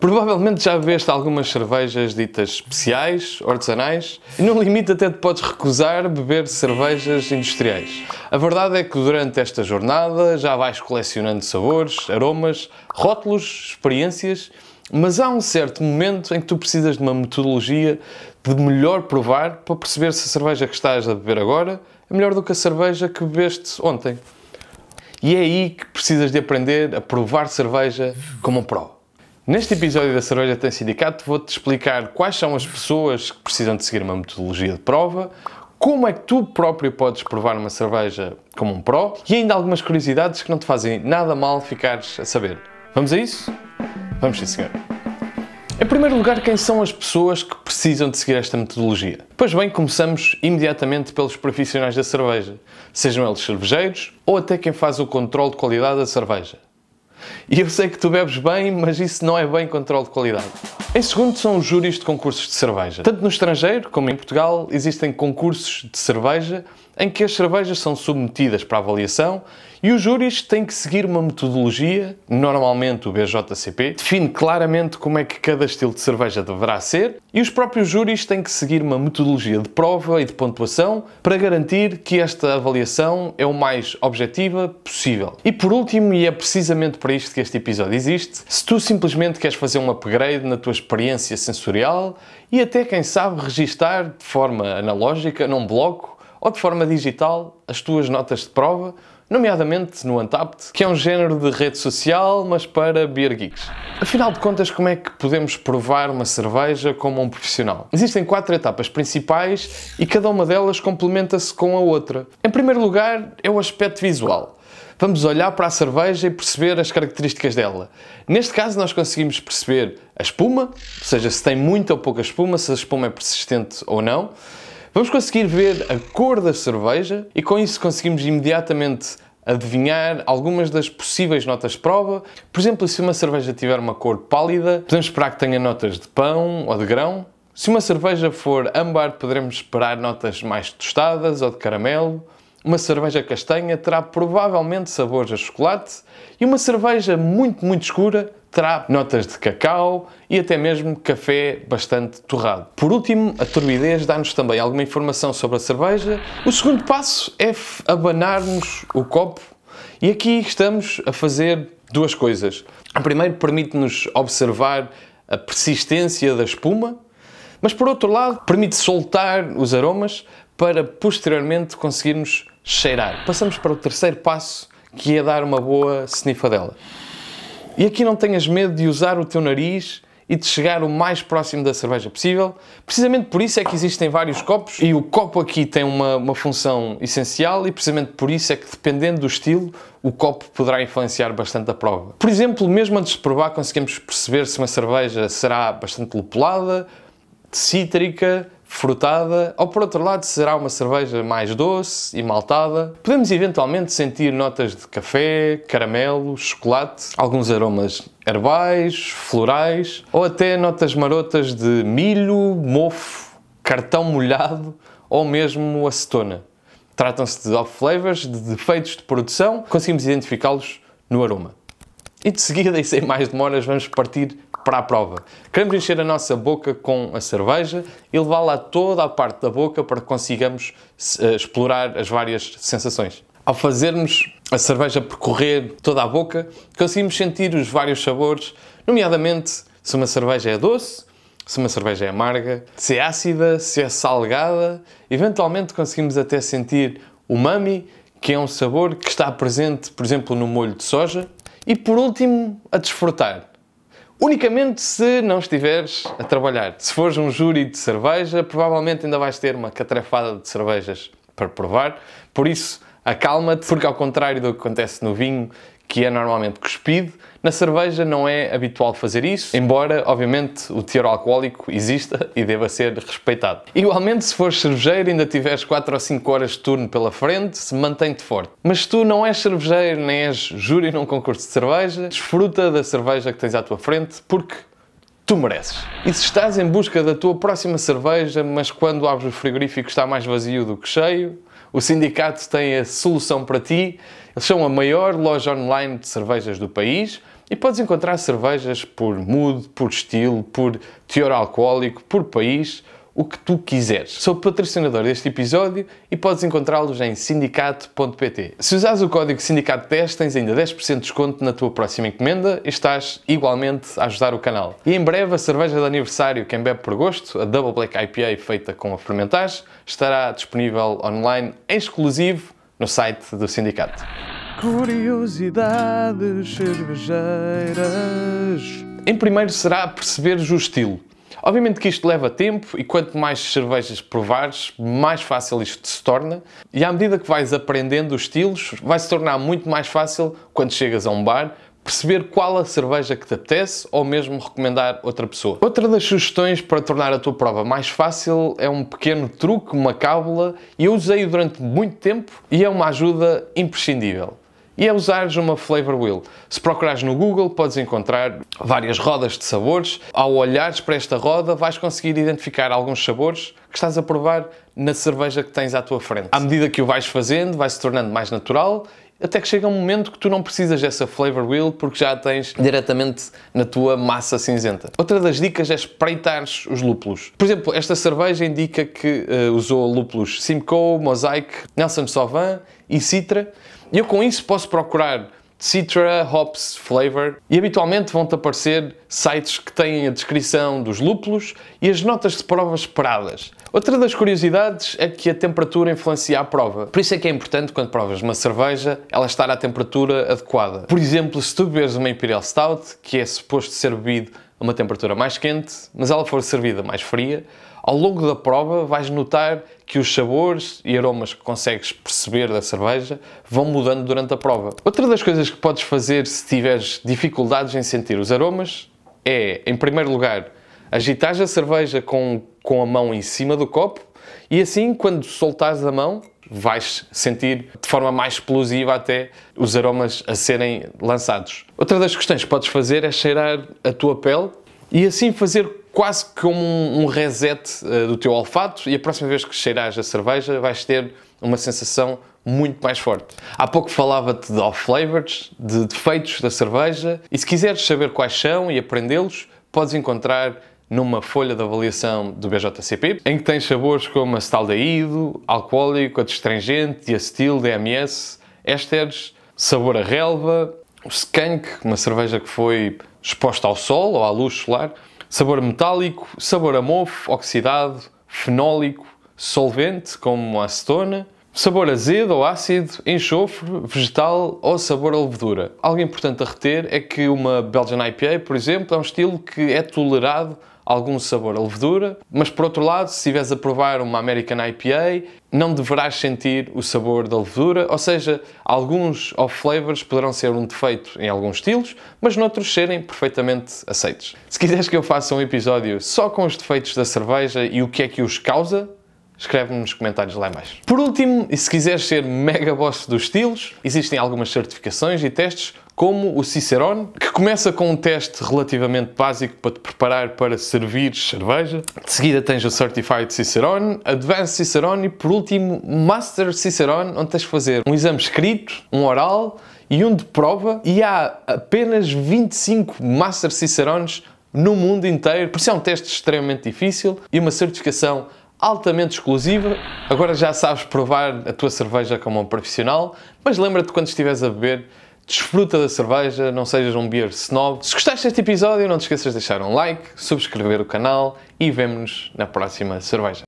Provavelmente já bebeste algumas cervejas ditas especiais, artesanais, e no limite até te podes recusar beber cervejas industriais. A verdade é que durante esta jornada já vais colecionando sabores, aromas, rótulos, experiências, mas há um certo momento em que tu precisas de uma metodologia de melhor provar para perceber se a cerveja que estás a beber agora é melhor do que a cerveja que bebeste ontem. E é aí que precisas de aprender a provar cerveja como um pro. Neste episódio da Cerveja Tem Sindicato, vou-te explicar quais são as pessoas que precisam de seguir uma metodologia de prova, como é que tu próprio podes provar uma cerveja como um pró e ainda algumas curiosidades que não te fazem nada mal ficares a saber. Vamos a isso? Vamos sim, senhor. Em primeiro lugar, quem são as pessoas que precisam de seguir esta metodologia? Pois bem, começamos imediatamente pelos profissionais da cerveja, sejam eles cervejeiros ou até quem faz o controle de qualidade da cerveja. E eu sei que tu bebes bem, mas isso não é bem controle de qualidade. Em segundo, são os júris de concursos de cerveja. Tanto no estrangeiro como em Portugal existem concursos de cerveja em que as cervejas são submetidas para avaliação e os júris têm que seguir uma metodologia, normalmente o BJCP, define claramente como é que cada estilo de cerveja deverá ser, e os próprios júris têm que seguir uma metodologia de prova e de pontuação para garantir que esta avaliação é o mais objetiva possível. E por último, e é precisamente para isto que este episódio existe, se tu simplesmente queres fazer um upgrade na tua experiência sensorial e até, quem sabe, registar de forma analógica, num bloco, ou de forma digital as tuas notas de prova, nomeadamente no Untapped, que é um género de rede social, mas para beer geeks. Afinal de contas, como é que podemos provar uma cerveja como um profissional? Existem quatro etapas principais e cada uma delas complementa-se com a outra. Em primeiro lugar, é o aspecto visual. Vamos olhar para a cerveja e perceber as características dela. Neste caso, nós conseguimos perceber a espuma, ou seja, se tem muita ou pouca espuma, se a espuma é persistente ou não Vamos conseguir ver a cor da cerveja e com isso conseguimos imediatamente adivinhar algumas das possíveis notas de prova. Por exemplo, se uma cerveja tiver uma cor pálida, podemos esperar que tenha notas de pão ou de grão. Se uma cerveja for âmbar, poderemos esperar notas mais tostadas ou de caramelo. Uma cerveja castanha terá provavelmente sabores a chocolate e uma cerveja muito, muito escura terá notas de cacau e até mesmo café bastante torrado. Por último, a turbidez dá-nos também alguma informação sobre a cerveja. O segundo passo é abanarmos o copo e aqui estamos a fazer duas coisas. A primeira permite-nos observar a persistência da espuma mas por outro lado, permite soltar os aromas para posteriormente conseguirmos cheirar. Passamos para o terceiro passo, que é dar uma boa snifadela. E aqui não tenhas medo de usar o teu nariz e de chegar o mais próximo da cerveja possível. Precisamente por isso é que existem vários copos e o copo aqui tem uma, uma, função essencial e precisamente por isso é que dependendo do estilo o copo poderá influenciar bastante a prova. Por exemplo, mesmo antes de provar conseguimos perceber se uma cerveja será bastante lupulada cítrica, frutada, ou por outro lado será uma cerveja mais doce e maltada. Podemos eventualmente sentir notas de café, caramelo, chocolate, alguns aromas herbais, florais, ou até notas marotas de milho, mofo, cartão molhado ou mesmo acetona. Tratam-se de off-flavors, de defeitos de produção, conseguimos identificá-los no aroma. E de seguida, e sem mais demoras, vamos partir para a prova. Queremos encher a nossa boca com a cerveja e levá-la toda a parte da boca para que consigamos uh, explorar as várias sensações. Ao fazermos a cerveja percorrer toda a boca, conseguimos sentir os vários sabores, nomeadamente se uma cerveja é doce, se uma cerveja é amarga, se é ácida, se é salgada. Eventualmente conseguimos até sentir o umami, que é um sabor que está presente, por exemplo, no molho de soja. E por último, a desfrutar. Unicamente se não estiveres a trabalhar. Se fores um júri de cerveja, provavelmente ainda vais ter uma catrafada de cervejas para provar. Por isso, acalma-te, porque ao contrário do que acontece no vinho, que é normalmente cuspido. Na cerveja não é habitual fazer isso, embora, obviamente, o teor alcoólico exista e deva ser respeitado. Igualmente, se fores cervejeiro e ainda tiveres 4 ou 5 horas de turno pela frente, se mantém-te forte. Mas se tu não és cervejeiro, nem és júri num concurso de cerveja, desfruta da cerveja que tens à tua frente, porque tu mereces. E se estás em busca da tua próxima cerveja, mas quando abres o frigorífico está mais vazio do que cheio, o sindicato tem a solução para ti. Eles são a maior loja online de cervejas do país e podes encontrar cervejas por mood, por estilo, por teor alcoólico, por país o que tu quiseres. Sou patrocinador deste episódio e podes encontrá-los em sindicato.pt. Se usares o código sindicato10 tens ainda 10% de desconto na tua próxima encomenda e estás igualmente a ajudar o canal. E em breve a cerveja de aniversário Quem Bebe por Gosto, a Double Black IPA feita com a fermentagem, estará disponível online em exclusivo no site do sindicato. Curiosidades cervejeiras. Em primeiro será perceberes o estilo. Obviamente que isto leva tempo e quanto mais cervejas provares, mais fácil isto se torna. E à medida que vais aprendendo os estilos, vai se tornar muito mais fácil quando chegas a um bar perceber qual a cerveja que te apetece ou mesmo recomendar outra pessoa. Outra das sugestões para tornar a tua prova mais fácil é um pequeno truque, uma cábula, e eu usei-o durante muito tempo e é uma ajuda imprescindível e é usares uma flavor wheel. Se procurares no Google, podes encontrar várias rodas de sabores. Ao olhares para esta roda, vais conseguir identificar alguns sabores que estás a provar na cerveja que tens à tua frente. À medida que o vais fazendo, vai se tornando mais natural até que chega um momento que tu não precisas dessa flavor wheel porque já a tens diretamente na tua massa cinzenta. Outra das dicas é espreitares os lúpulos. Por exemplo, esta cerveja indica que uh, usou lúpulos Simcoe, Mosaic, Nelson Sauvin e Citra e eu com isso posso procurar Citra Hops Flavor e habitualmente vão-te aparecer sites que têm a descrição dos lúpulos e as notas de prova esperadas. Outra das curiosidades é que a temperatura influencia a prova. Por isso é que é importante, quando provas uma cerveja, ela estar à temperatura adequada. Por exemplo, se tu bebes uma Imperial Stout, que é suposto ser bebido a uma temperatura mais quente, mas ela for servida mais fria, ao longo da prova vais notar que os sabores e aromas que consegues perceber da cerveja vão mudando durante a prova. Outra das coisas que podes fazer se tiveres dificuldades em sentir os aromas é, em primeiro lugar, agitar a cerveja com, com a mão em cima do copo e assim, quando soltares a mão, vais sentir de forma mais explosiva até os aromas a serem lançados. Outra das questões que podes fazer é cheirar a tua pele e assim fazer quase como um, reset eh, do teu olfato e a próxima vez que cheirares a cerveja vais ter uma sensação muito mais forte. Há pouco falava-te de off-flavors, de defeitos da cerveja e se quiseres saber quais são e aprendê-los, podes encontrar numa folha de avaliação do BJCP, em que tens sabores como acetaldeído, alcoólico, adstringente, diacetil, DMS, ésteres, sabor a relva, o skunk, uma cerveja que foi exposta ao sol ou à luz solar, Sabor metálico, sabor a mofo, oxidado, fenólico, solvente, como acetona, Sabor azedo ou ácido, enxofre, vegetal ou sabor a levedura. Algo importante a reter é que uma Belgian IPA, por exemplo, é um estilo que é tolerado algum sabor a levedura, mas por outro lado, se estiveres a provar uma American IPA, não deverás sentir o sabor da levedura, ou seja, alguns off-flavors poderão ser um defeito em alguns estilos, mas noutros serem perfeitamente aceitos. Se quiseres que eu faça um episódio só com os defeitos da cerveja e o que é que os causa, escreve-me nos comentários lá mais. Por último, e se quiseres ser mega boss dos estilos, existem algumas certificações e testes como o Cicerone, que começa com um teste relativamente básico para te preparar para servir cerveja. De seguida tens o Certified Cicerone, Advanced Cicerone e, por último, Master Cicerone, onde tens de fazer um exame escrito, um oral e um de prova. E há apenas 25 Master Cicerones no mundo inteiro, por isso é um teste extremamente difícil e uma certificação altamente exclusiva. Agora já sabes provar a tua cerveja como um profissional, mas lembra-te quando estiveres a beber desfruta da cerveja, não sejas um beer snob. Se gostaste deste episódio, não te esqueças de deixar um like, subscrever o canal e vemo-nos na próxima cerveja.